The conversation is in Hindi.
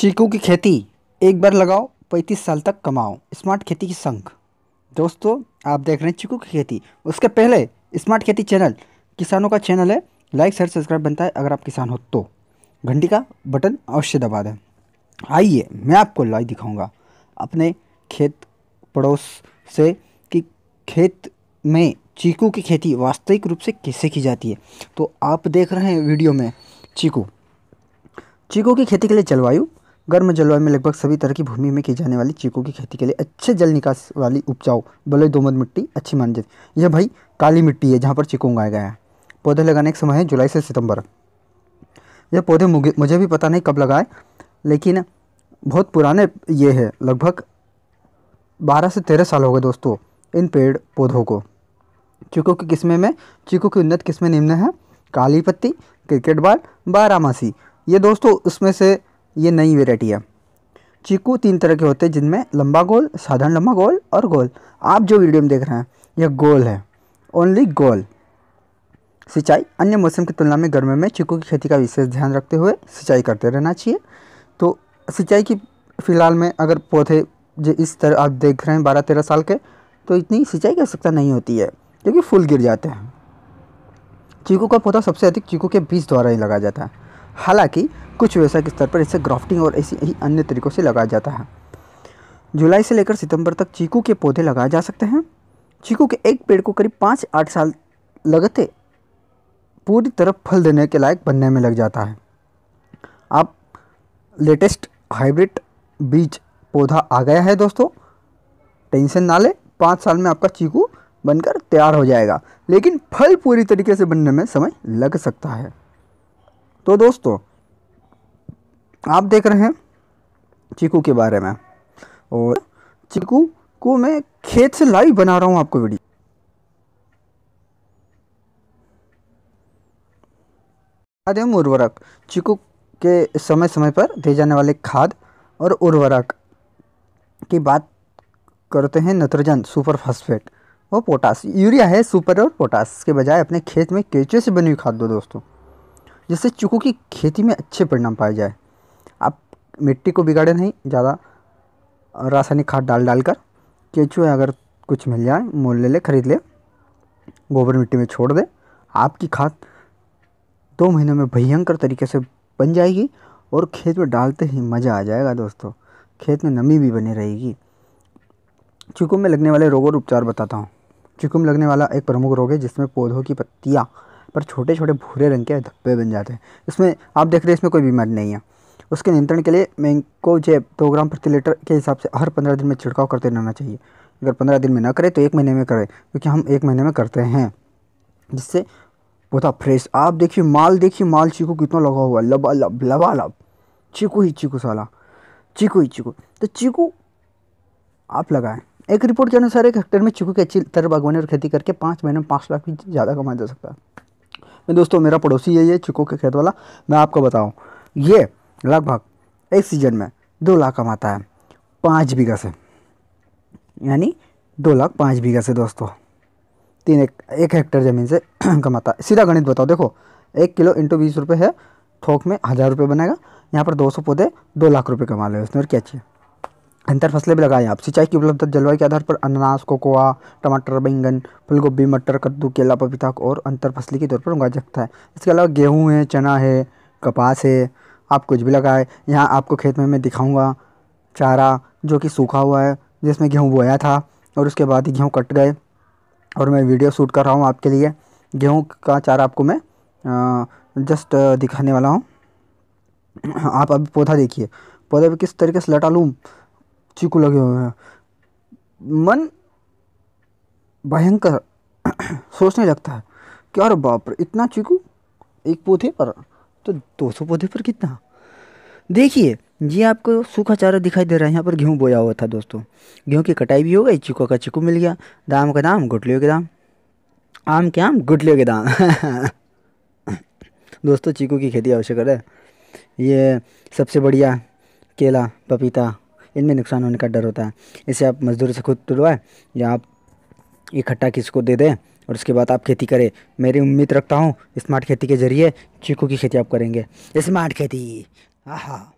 चीकू की खेती एक बार लगाओ पैंतीस साल तक कमाओ स्मार्ट खेती की संघ दोस्तों आप देख रहे हैं चीकू की खेती उसके पहले स्मार्ट खेती चैनल किसानों का चैनल है लाइक शेयर सब्सक्राइब बनता है अगर आप किसान हो तो घंटी का बटन अवश्य दबा दें आइए मैं आपको लाइव दिखाऊंगा अपने खेत पड़ोस से कि खेत में चीकू की खेती वास्तविक रूप से कैसे की जाती है तो आप देख रहे हैं वीडियो में चीकू चीकू की खेती के लिए जलवायु गर्म जलवायु में लगभग सभी तरह की भूमि में की जाने वाली चीकू की खेती के लिए अच्छे जल निकास वाली उपजाऊ बलोई दोमद मिट्टी अच्छी मानी जाती है यह भाई काली मिट्टी है जहाँ पर चीकू उगाया गया है पौधे लगाने का समय है जुलाई से सितंबर यह पौधे मुझे भी पता नहीं कब लगाए लेकिन बहुत पुराने ये है लगभग बारह से तेरह साल हो गए दोस्तों इन पेड़ पौधों को चीकू की किस्में में चीकू की उन्नत किस्में निम्न हैं काली पत्ती क्रिकेट बाल बारामासी ये दोस्तों उसमें से ये नई वेराइटी है चीकू तीन तरह के होते हैं जिनमें लंबा गोल साधारण लंबा गोल और गोल आप जो वीडियो में देख रहे हैं यह गोल है ओनली गोल सिंचाई अन्य मौसम की तुलना में गर्मी में चीकू की खेती का विशेष ध्यान रखते हुए सिंचाई करते रहना चाहिए तो सिंचाई की फ़िलहाल में अगर पौधे जो इस तरह आप देख रहे हैं बारह तेरह साल के तो इतनी सिंचाई की आवश्यकता नहीं होती है क्योंकि फूल गिर जाते हैं चीकू का पौधा सबसे अधिक चीकू के बीज द्वारा ही लगाया जाता है हालांकि कुछ व्यवसाय के स्तर पर इसे ग्राफ्टिंग और ऐसी ही अन्य तरीक़ों से लगाया जाता है जुलाई से लेकर सितंबर तक चीकू के पौधे लगाए जा सकते हैं चीकू के एक पेड़ को करीब पाँच आठ साल लगते पूरी तरह फल देने के लायक बनने में लग जाता है आप लेटेस्ट हाइब्रिड बीज पौधा आ गया है दोस्तों टेंशन ना ले पाँच साल में आपका चीकू बनकर तैयार हो जाएगा लेकिन फल पूरी तरीके से बनने में समय लग सकता है तो दोस्तों आप देख रहे हैं चीकू के बारे में और चीकू को मैं खेत से लाइव बना रहा हूँ आपको वीडियो एवं उर्वरक चीकू के समय समय पर दिए जाने वाले खाद और उर्वरक की बात करते हैं नत्रजन सुपर फास्फेट और पोटास यूरिया है सुपर और पोटास के बजाय अपने खेत में केचे से बनी हुई खाद दो दोस्तों जिससे चूकू की खेती में अच्छे परिणाम पाए जाए आप मिट्टी को बिगाड़े नहीं ज़्यादा रासायनिक खाद डाल डाल कर केचू अगर कुछ मिल जाए मोल ले ले खरीद ले गोबर मिट्टी में छोड़ दे आपकी खाद दो महीनों में भयंकर तरीके से बन जाएगी और खेत में डालते ही मज़ा आ जाएगा दोस्तों खेत में नमी भी बनी रहेगी चुकुम में लगने वाले रोगों और उपचार बताता हूँ चुकुम लगने वाला एक प्रमुख रोग है जिसमें पौधों की पत्तियाँ पर छोटे छोटे भूरे रंग के धब्बे बन जाते हैं इसमें आप देख रहे हैं इसमें कोई बीमारी नहीं है उसके नियंत्रण के लिए मैंको जेब दो ग्राम प्रति लीटर के हिसाब से हर पंद्रह दिन में छिड़काव करते रहना चाहिए अगर पंद्रह दिन में ना करें तो एक महीने में करें क्योंकि हम एक महीने में करते हैं जिससे पौधा फ्रेश आप देखिए माल देखिए माल चीकू कितना लगा हुआ है लबा लब लबा लब चीकू ही चीकू साला चीकू ही चीकू तो चीकू आप लगाएं एक रिपोर्ट के अनुसार एक हेक्टेयर में चीकू की अच्छी तरह बागवानी और खेती करके पाँच महीने में पाँच लाख भी ज़्यादा कमाया जा सकता है मैं दोस्तों मेरा पड़ोसी है ये चिको के खेत वाला मैं आपको बताऊँ ये लगभग एक सीजन में दो लाख कमाता है पाँच बीघा से यानी दो लाख पाँच बीघा से दोस्तों तीन एक एक हेक्टर ज़मीन से कमाता है सीधा गणित बताओ देखो एक किलो इंटू बीस रुपये है थोक में हज़ार रुपये बनेगा यहाँ पर दो सौ पौधे दो लाख रुपये कमा ले उसने और क्या चाहिए अंतर फसलें भी लगाएं आप सिंचाई की उपलब्धता जलवायु के आधार पर अनानास कोकोआ टमाटर बैंगन फूलगोभी मटर कद्दू केला पपीता और अंतर फसली के तौर पर उगाया जाता सकता है इसके अलावा गेहूँ है चना है कपास है आप कुछ भी लगाएं यहाँ आपको खेत में मैं दिखाऊँगा चारा जो कि सूखा हुआ है जिसमें गेहूँ बोया था और उसके बाद ही गेहूँ कट गए और मैं वीडियो शूट कर रहा हूँ आपके लिए गेहूँ का चारा आपको मैं जस्ट दिखाने वाला हूँ आप अभी पौधा देखिए पौधे पर किस तरीके से लटा लूँ चीकू लगे हुए हैं मन भयंकर सोचने लगता है कि अरे बाप रे इतना चीकू एक पौधे पर तो दो सौ पौधे पर कितना देखिए ये आपको सूखा चारा दिखाई दे रहा है यहाँ पर गेहूँ बोया हुआ था दोस्तों गेहूँ की कटाई भी हो गई चीकू का चीकू मिल गया दाम का दाम गुटलियों के दाम आम के आम गुटलियों के दाम दोस्तों चीकू की खेती आवश्यक है ये सबसे बढ़िया केला पपीता इनमें नुकसान होने का डर होता है इसे आप मजदूर से खुद तुलवाए या आप इकट्ठा किसी को दे दें और उसके बाद आप खेती करें मेरी उम्मीद रखता हूँ स्मार्ट खेती के ज़रिए चीकू की खेती आप करेंगे स्मार्ट खेती आहा